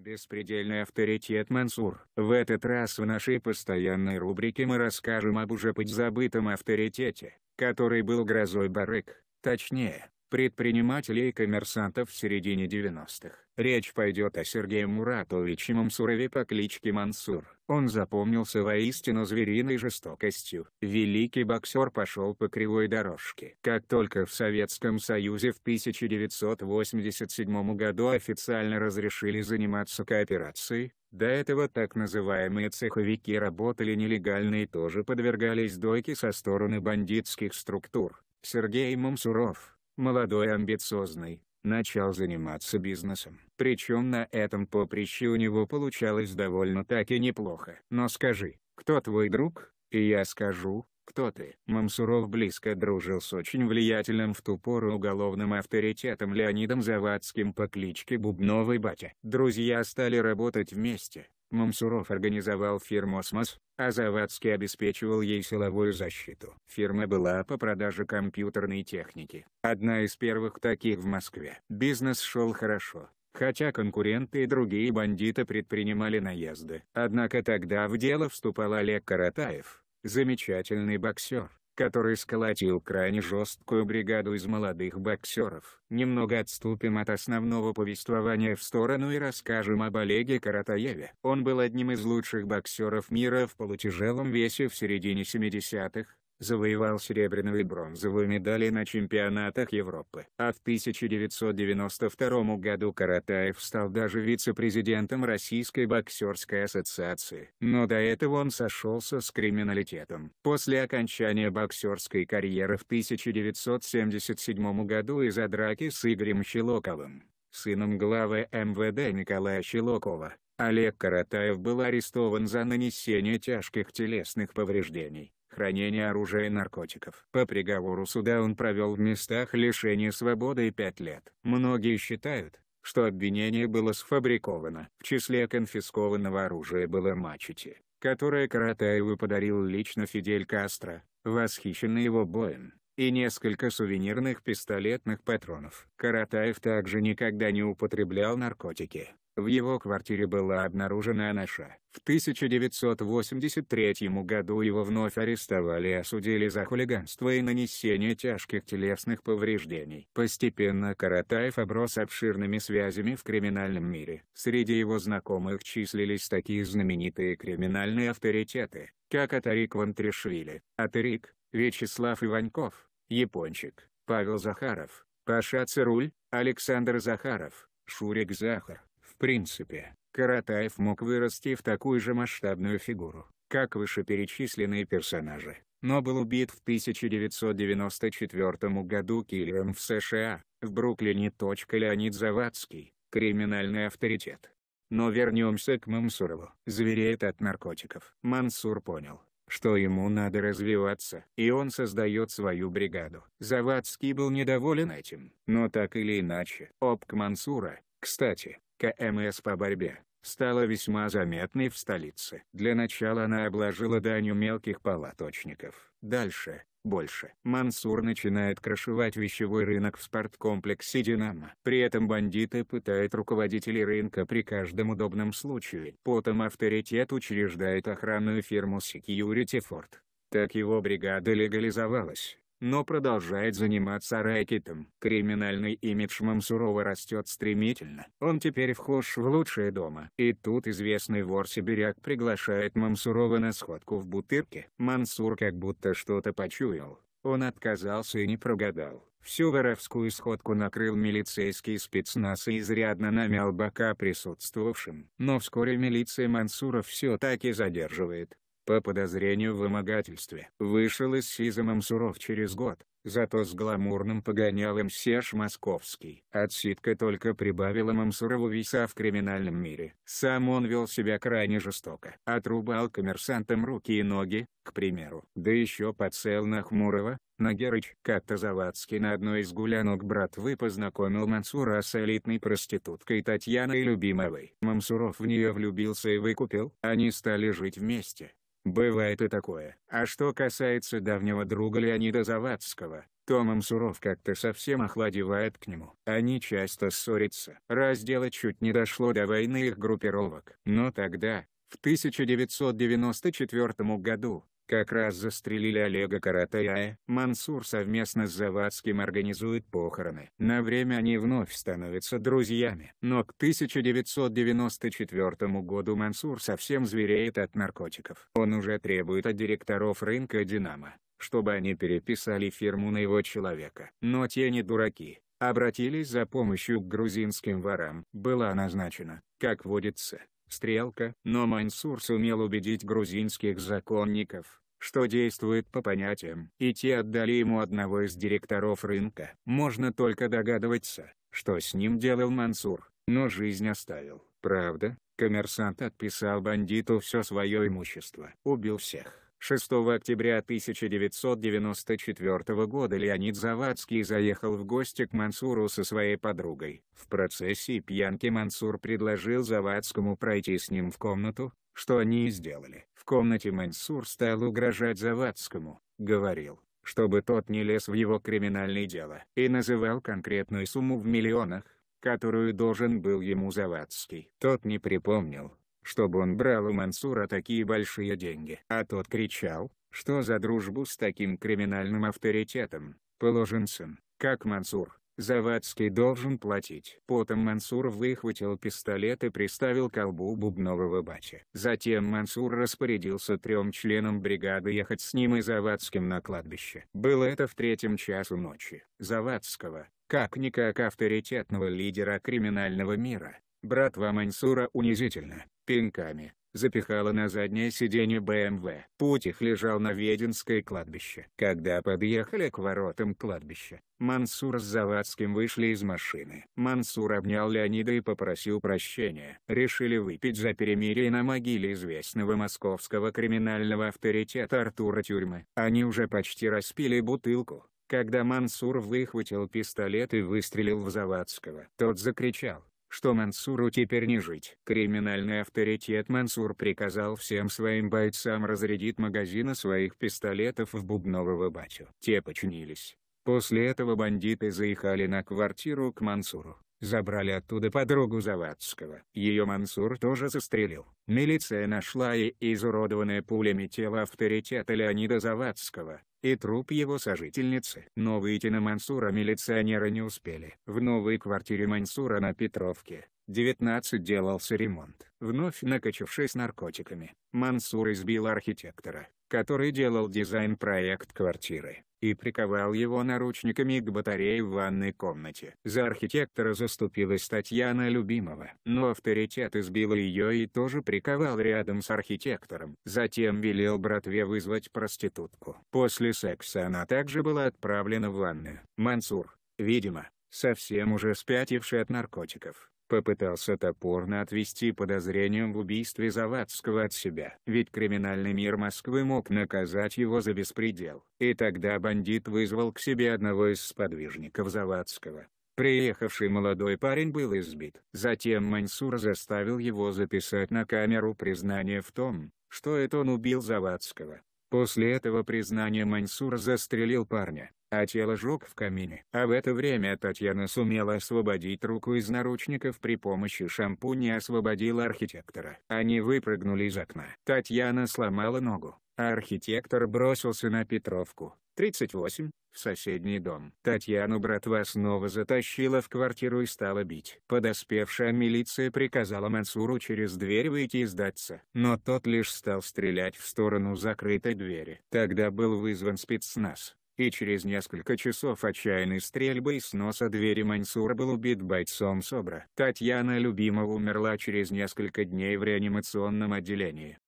Беспредельный авторитет Мансур. В этот раз в нашей постоянной рубрике мы расскажем об уже подзабытом авторитете, который был грозой Барык, точнее, предпринимателей и коммерсантов в середине 90-х. Речь пойдет о Сергее Муратовиче Мансурове по кличке Мансур. Он запомнился воистину звериной жестокостью. Великий боксер пошел по кривой дорожке. Как только в Советском Союзе в 1987 году официально разрешили заниматься кооперацией, до этого так называемые цеховики работали нелегально и тоже подвергались дойке со стороны бандитских структур. Сергей Мамсуров, молодой амбициозный, начал заниматься бизнесом. Причем на этом поприще у него получалось довольно-таки неплохо. Но скажи, кто твой друг, и я скажу, кто ты. Мамсуров близко дружил с очень влиятельным в ту пору уголовным авторитетом Леонидом Завадским по кличке Бубновый Батя. Друзья стали работать вместе. Мамсуров организовал фирму «Осмос», а Завадский обеспечивал ей силовую защиту. Фирма была по продаже компьютерной техники, одна из первых таких в Москве. Бизнес шел хорошо, хотя конкуренты и другие бандиты предпринимали наезды. Однако тогда в дело вступал Олег Каратаев, замечательный боксер, который сколотил крайне жесткую бригаду из молодых боксеров. Немного отступим от основного повествования в сторону и расскажем об Олеге Каратаеве. Он был одним из лучших боксеров мира в полутяжелом весе в середине 70-х, завоевал серебряную и бронзовую медали на чемпионатах Европы. А в 1992 году Каратаев стал даже вице-президентом Российской боксерской ассоциации. Но до этого он сошелся с криминалитетом. После окончания боксерской карьеры в 1977 году из-за драки с Игорем Щелоковым, сыном главы МВД Николая Щелокова, Олег Каратаев был арестован за нанесение тяжких телесных повреждений хранения оружия и наркотиков. По приговору суда он провел в местах лишения свободы пять лет. Многие считают, что обвинение было сфабриковано. В числе конфискованного оружия было мачете, которое Каратаеву подарил лично Фидель Кастро, восхищенный его боем и несколько сувенирных пистолетных патронов. Каратаев также никогда не употреблял наркотики. В его квартире была обнаружена наша. В 1983 году его вновь арестовали и осудили за хулиганство и нанесение тяжких телесных повреждений. Постепенно Каратаев оброс обширными связями в криминальном мире. Среди его знакомых числились такие знаменитые криминальные авторитеты, как Атарик Вантришвили, Атарик, Вячеслав Иваньков, Япончик, Павел Захаров, Паша Цируль, Александр Захаров, Шурик Захар. В принципе, Каратаев мог вырасти в такую же масштабную фигуру, как вышеперечисленные персонажи, но был убит в 1994 году киллером в США, в Бруклине. Леонид Завадский, криминальный авторитет. Но вернемся к Мансурову. Звереет от наркотиков. Мансур понял, что ему надо развиваться, и он создает свою бригаду. Завадский был недоволен этим, но так или иначе, обк Мансура, кстати, КМС по борьбе, стала весьма заметной в столице. Для начала она обложила данью мелких палаточников. Дальше, больше. Мансур начинает крышевать вещевой рынок в спорткомплексе «Динамо». При этом бандиты пытают руководителей рынка при каждом удобном случае. Потом авторитет учреждает охранную фирму Security Ford. Так его бригада легализовалась но продолжает заниматься рэкетом. Криминальный имидж Мамсурова растет стремительно. Он теперь вхож в лучшие дома. И тут известный вор-сибиряк приглашает Мамсурова на сходку в бутырке. Мансур как будто что-то почуял. Он отказался и не прогадал. Всю воровскую сходку накрыл милицейский спецназ и изрядно намял бока присутствовавшим. Но вскоре милиция Мансура все-таки задерживает по подозрению в вымогательстве. Вышел из СИЗа Мамсуров через год, зато с гламурным погонял МСЕШ Московский. Отсидка только прибавила Мамсурову веса в криминальном мире. Сам он вел себя крайне жестоко. Отрубал коммерсантам руки и ноги, к примеру. Да еще подсел на Хмурова, Нагерыч. Как-то Завадский на одной из гулянок братвы познакомил Мансура с элитной проституткой Татьяной Любимовой. Мамсуров в нее влюбился и выкупил. Они стали жить вместе. Бывает и такое. А что касается давнего друга Леонида Завадского, то Мамсуров как-то совсем охладевает к нему. Они часто ссорятся. Раз дело чуть не дошло до войны их группировок. Но тогда, в 1994 году, как раз застрелили Олега Каратая, а Мансур совместно с Завадским организует похороны. На время они вновь становятся друзьями. Но к 1994 году Мансур совсем звереет от наркотиков. Он уже требует от директоров рынка «Динамо», чтобы они переписали фирму на его человека. Но те не дураки обратились за помощью к грузинским ворам. Была назначена, как водится, стрелка, но Мансур сумел убедить грузинских законников, что действует по понятиям, и те отдали ему одного из директоров рынка. Можно только догадываться, что с ним делал Мансур, но жизнь оставил. Правда, коммерсант отписал бандиту все свое имущество. Убил всех. 6 октября 1994 года Леонид Завадский заехал в гости к Мансуру со своей подругой. В процессе пьянки Мансур предложил Завадскому пройти с ним в комнату, что они и сделали. В комнате Мансур стал угрожать Завадскому, говорил, чтобы тот не лез в его криминальное дело, и называл конкретную сумму в миллионах, которую должен был ему Завадский. Тот не припомнил, чтобы он брал у Мансура такие большие деньги. А тот кричал, что за дружбу с таким криминальным авторитетом, положен сын, как Мансур. Завадский должен платить. Потом Мансур выхватил пистолет и приставил к колбу бубнового бача. Затем Мансур распорядился трем членам бригады ехать с ним и Завадским на кладбище. Было это в третьем часу ночи. Завадского, как-никак авторитетного лидера криминального мира, Братва Мансура унизительно, пинками, запихала на заднее сиденье БМВ. Путь их лежал на Веденское кладбище. Когда подъехали к воротам кладбища, Мансур с Завадским вышли из машины. Мансур обнял Леонида и попросил прощения. Решили выпить за перемирие на могиле известного московского криминального авторитета Артура Тюрьмы. Они уже почти распили бутылку, когда Мансур выхватил пистолет и выстрелил в Завадского. Тот закричал что Мансуру теперь не жить. Криминальный авторитет Мансур приказал всем своим бойцам разрядить магазины своих пистолетов в Бубнового Батю. Те починились. После этого бандиты заехали на квартиру к Мансуру. Забрали оттуда подругу Завадского. Ее Мансур тоже застрелил. Милиция нашла и изуродованное пулями тело авторитета Леонида Завадского, и труп его сожительницы. Но выйти на Мансура милиционеры не успели. В новой квартире Мансура на Петровке, 19 делался ремонт. Вновь накачавшись наркотиками, Мансур избил архитектора, который делал дизайн-проект квартиры, и приковал его наручниками к батарее в ванной комнате. За архитектора заступилась Татьяна Любимова, но авторитет избил ее и тоже приковал рядом с архитектором. Затем велел братве вызвать проститутку. После секса она также была отправлена в ванную. Мансур, видимо, совсем уже спятивший от наркотиков, попытался топорно отвести подозрением в убийстве Завадского от себя. Ведь криминальный мир Москвы мог наказать его за беспредел. И тогда бандит вызвал к себе одного из сподвижников Завадского. Приехавший молодой парень был избит. Затем Мансур заставил его записать на камеру признание в том, что это он убил Завадского. После этого признания Мансур застрелил парня, а тело жег в камине. А в это время Татьяна сумела освободить руку из наручников при помощи шампуня и освободила архитектора. Они выпрыгнули из окна. Татьяна сломала ногу, а архитектор бросился на Петровку, 38, в соседний дом. Татьяну братва снова затащила в квартиру и стала бить. Подоспевшая милиция приказала Мансуру через дверь выйти и сдаться. Но тот лишь стал стрелять в сторону закрытой двери. Тогда был вызван спецназ. И через несколько часов отчаянной стрельбы и сноса двери Мансура был убит бойцом СОБРа. Татьяна Любимова умерла через несколько дней в реанимационном отделении.